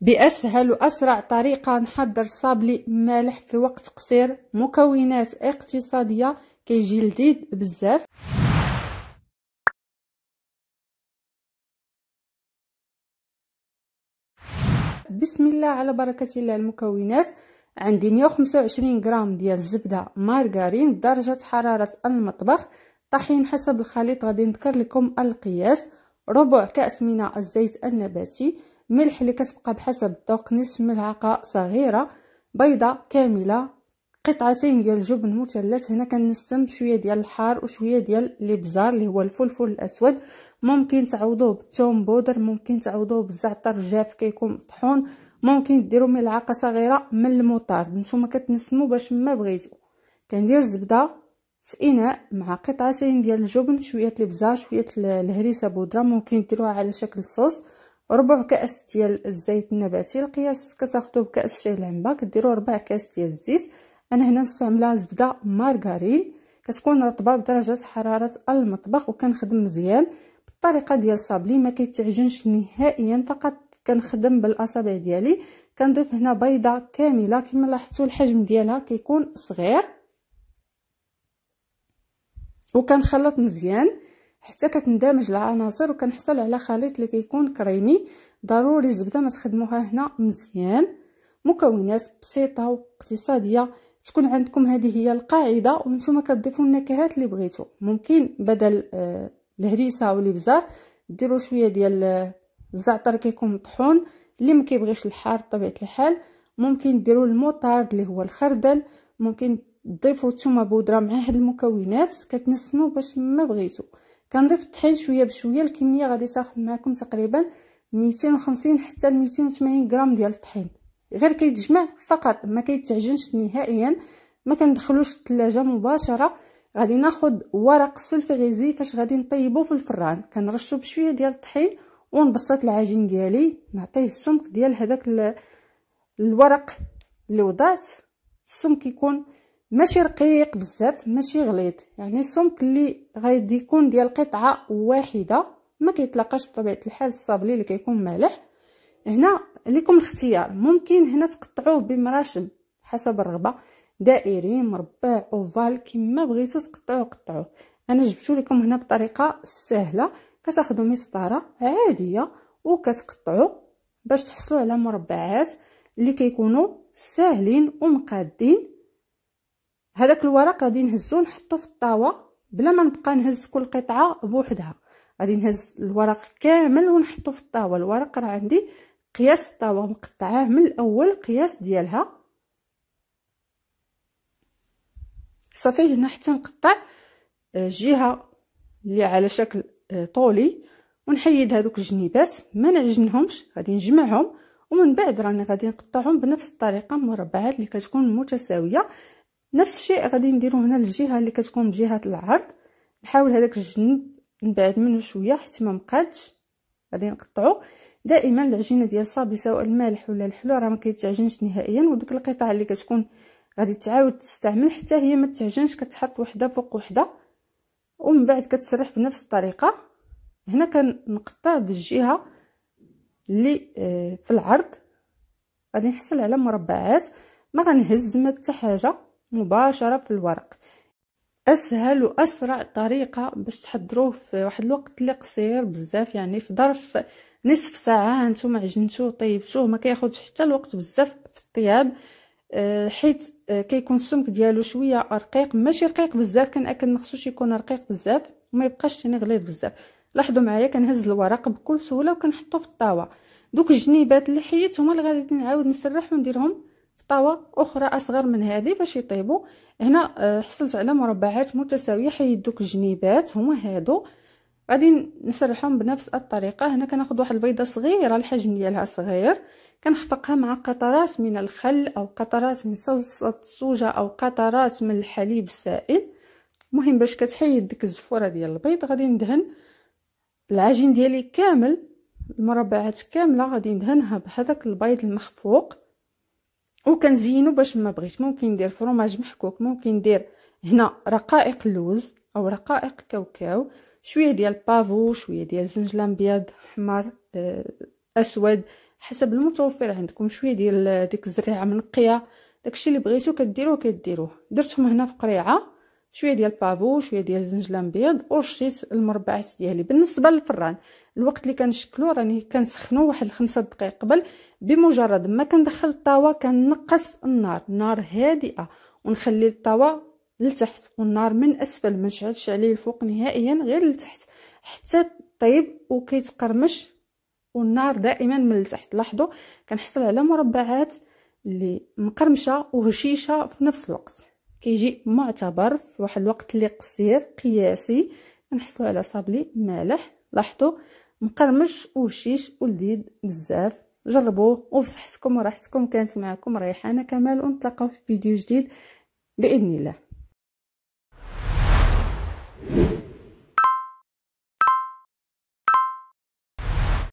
بأسهل وأسرع طريقة نحضر صابلي مالح في وقت قصير مكونات اقتصادية كيجي لذيذ بزاف بسم الله على بركة الله المكونات عندي 125 غرام ديال الزبدة مارغارين درجة حرارة المطبخ طحين حسب الخليط غادي نذكر لكم القياس ربع كأس من الزيت النباتي ملح اللي كتبقى بحسب الذوق نصف ملعقه صغيره بيضه كامله قطعتين ديال الجبن مثلث هنا كنسم شويه ديال الحار وشويه ديال الابزار اللي هو الفلفل الاسود ممكن تعوضوه بالثوم بودر ممكن تعوضوه بالزعتر جاف كيكون طحون ممكن ديروا ملعقه صغيره من المطارد نتوما كتنسموا باش ما بغيتو كندير الزبده في اناء مع قطعتين ديال الجبن شويه الابزار شويه الهريسه بودره ممكن ديروها على شكل صوص ربع كاس ديال الزيت النباتي القياس كتاخذوه بكاس شاي العنبه كديروا ربع كاس ديال الزيت انا هنا مستعمله زبده مارغرين كتكون رطبه بدرجه حراره المطبخ وكنخدم مزيان بالطريقه ديال صابلي ما كيتعجنش نهائيا فقط كنخدم بالاصابع ديالي كنضيف هنا بيضه كامله كما لاحظتوا الحجم ديالها كيكون صغير وكنخلط مزيان حتى كتندمج العناصر وكنحصل على خليط اللي كيكون كريمي ضروري الزبده ما تخدموها هنا مزيان مكونات بسيطه واقتصاديه تكون عندكم هذه هي القاعده وانتم كتضيفوا النكهات اللي بغيتو ممكن بدل آه الهريسه والابزار ديروا شويه ديال آه، الزعتر كيكون مطحون اللي ما كيبغيش الحار بطبيعه الحال ممكن ديروا الموطارد اللي هو الخردل ممكن تضيفوا ثومه بودره مع هاد المكونات كتنسموا باش ما بغيتو كنضيف الطحين شويه بشويه الكميه غادي تاخذ معكم تقريبا 250 حتى 280 غرام ديال الطحين غير كيتجمع فقط ما كيتعجنش نهائيا ما كندخلوش الثلاجه مباشره غادي ناخذ ورق سلفغيزي فاش غادي نطيبو في الفران كنرشو بشويه ديال الطحين ونبسط العجين ديالي نعطيه السمك ديال هذاك الورق اللي وضعت السمك يكون ماشي رقيق بزاف ماشي غليظ يعني الصمت اللي غادي يكون ديال قطعه واحده ما كيتلاقاش بطبيعه الحال الصابلي اللي كيكون مالح هنا لكم الاختيار ممكن هنا تقطعوه بمراشم حسب الرغبه دائري مربع اوفال كما بغيتو تقطعوه قطعوه انا جبتو لكم هنا بطريقه سهله كتاخذوا مسطره عاديه وكتقطعوا باش تحصلوا على مربعات اللي كيكونوا ساهلين ومقادين هذاك الورق غادي نهزو نحطو في الطاوه بلا ما نبقى نهز كل قطعه بوحدها غادي نهز الورق كامل ونحطو في الطاوه الورق راه عندي قياس الطاوه مقطعاه من الاول قياس ديالها صافي هنا حتى نقطع الجهه آه، اللي على شكل آه، طولي ونحيد هذوك الجنيبات ما نعجنهمش غادي نجمعهم ومن بعد راني غادي نقطعهم بنفس الطريقه مربعات اللي كتكون متساويه نفس الشيء غادي نديرو هنا الجهه اللي كتكون جهه العرض نحاول هذاك الجنب نبعد منه شويه حيت ما مقادش غادي نقطعو دائما العجينه ديال صابي سواء المالح ولا الحلو راه ما كيتعجنش نهائيا وديك القطع اللي كتكون غادي تعاود تستعمل حتى هي ما تعجنش كتحط وحده فوق وحده ومن بعد كتسرح بنفس الطريقه هنا كنقطع بالجهه اللي آه، في العرض غادي نحصل على مربعات ما غنهز ما حتى حاجه مباشرة في الورق اسهل واسرع طريقه باش تحضروه في واحد الوقت اللي قصير بزاف يعني في ظرف نصف ساعه هانتوما عجنتوه طيبتوه ما كياخدش حتى الوقت بزاف في الطياب آه، حيت آه، كيكون السمك ديالو شويه رقيق ماشي رقيق بزاف كنأكد مخصوش يكون رقيق بزاف وما يبقاش تاني يعني غليظ بزاف لاحظوا معايا كنهز الورق بكل سهوله وكنحطو في الطاوه دوك الجنيبات اللي حيت هما اللي غادي نعاود نسرح ونديرهم طاوه اخرى اصغر من هذه باش يطيبوا هنا آه، حصلت على مربعات متساويه حيد دوك الجنيبات هما هادو غادي نسرحهم بنفس الطريقه هنا كناخذ واحد البيضه صغيره الحجم ديالها صغير كنخفقها مع قطرات من الخل او قطرات من صلصه السوجه او قطرات من الحليب السائل مهم باش كتحيد ديك الزفوره ديال البيض غادي ندهن العجين ديالي كامل المربعات كامله غادي ندهنها بهذاك البيض المخفوق وكنزينو باش ما بغيت ممكن ندير فروماج محكوك ممكن ندير هنا رقائق اللوز او رقائق كاوكاو شويه ديال بافو شويه ديال زنجلان ابيض احمر آه، اسود حسب المتوفر عندكم شويه ديال ديك الزريعه منقيه داكشي اللي بغيتو كديروه كديروه درتهم هنا في قريعه شويه ديال البافو شويه ديال الزنجلان بيض ورشيت المربعات ديالي بالنسبه للفران الوقت اللي كنشكلو راني كنسخنو واحد الخمسة دقائق قبل بمجرد ما كندخل الطاوه كنقص النار نار هادئه ونخلي الطاوه لتحت والنار من اسفل ما نشعلش عليه الفوق نهائيا غير لتحت حتى طيب وكيتقرمش والنار دائما من التحت لاحظوا كنحصل على مربعات اللي مقرمشه وهشيشه في نفس الوقت كيجي معتبر في واحد الوقت اللي قصير قياسي نحصلوا على صابلي مالح لاحظوا مقرمش وشيش ولذيذ بزاف جربوه وبصحتكم وراحتكم كانت معكم ريحانه كمال ونتلاقاو في فيديو جديد باذن الله